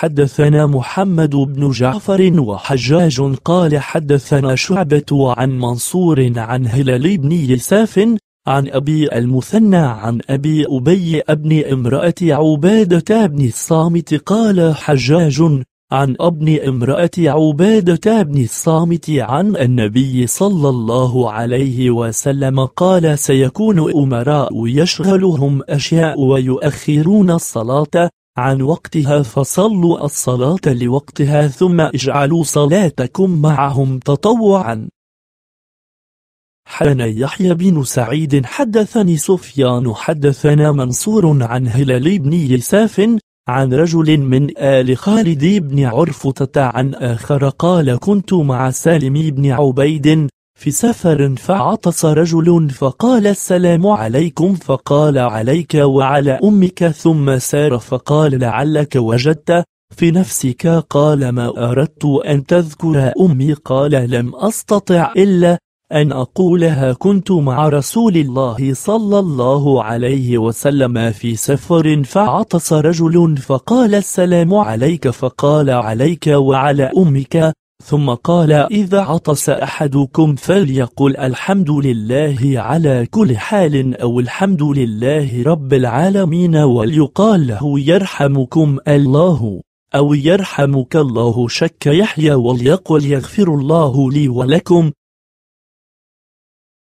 حدثنا محمد بن جعفر وحجاج قال حدثنا شعبة عن منصور عن هلال بن يساف عن أبي المثنى عن أبي أبي ابن امرأة عبادة بن الصامت قال حجاج عن ابن امرأة عبادة بن الصامت عن النبي صلى الله عليه وسلم قال سيكون أمراء يشغلهم أشياء ويؤخرون الصلاة عن وقتها فصلوا الصلاة لوقتها ثم اجعلوا صلاتكم معهم تطوعا حدثنا يحيى بن سعيد حدثني سفيان حدثنا منصور عن هلال بن يساف عن رجل من آل خالد بن عرفة عن آخر قال كنت مع سالم بن عبيد في سفر فعطس رجل فقال السلام عليكم فقال عليك وعلى أمك ثم سار فقال لعلك وجدت في نفسك قال ما أردت أن تذكر أمي قال لم أستطع إلا أن أقولها كنت مع رسول الله صلى الله عليه وسلم في سفر فعطس رجل فقال السلام عليك فقال عليك وعلى أمك ثم قال إذا عطس أحدكم فليقل الحمد لله على كل حال أو الحمد لله رب العالمين وليقال له يرحمكم الله أو يرحمك الله شك يحيى وليقل يغفر الله لي ولكم